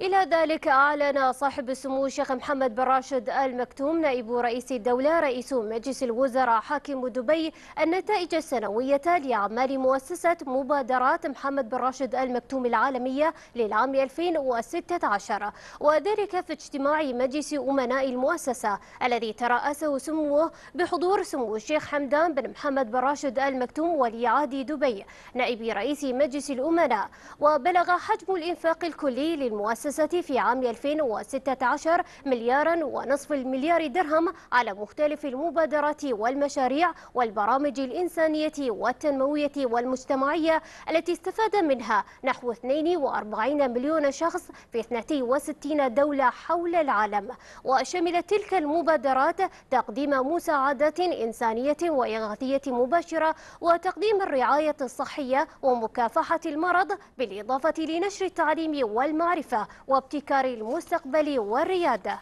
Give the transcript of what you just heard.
إلى ذلك أعلن صاحب السمو الشيخ محمد بن راشد آل مكتوم نائب رئيس الدولة رئيس مجلس الوزراء حاكم دبي النتائج السنوية لأعمال مؤسسة مبادرات محمد بن راشد آل مكتوم العالمية للعام 2016 وذلك في اجتماع مجلس أمناء المؤسسة الذي ترأسه سموه بحضور سمو الشيخ حمدان بن محمد بن راشد آل مكتوم ولي عهد دبي نائب رئيس مجلس الأمناء وبلغ حجم الإنفاق الكلي للمؤسسة المؤسسة في عام 2016 مليارا ونصف المليار درهم على مختلف المبادرات والمشاريع والبرامج الإنسانية والتنموية والمجتمعية التي استفاد منها نحو 42 مليون شخص في 62 دولة حول العالم وشملت تلك المبادرات تقديم مساعدات إنسانية وإغاثية مباشرة وتقديم الرعاية الصحية ومكافحة المرض بالإضافة لنشر التعليم والمعرفة وابتكار المستقبل والريادة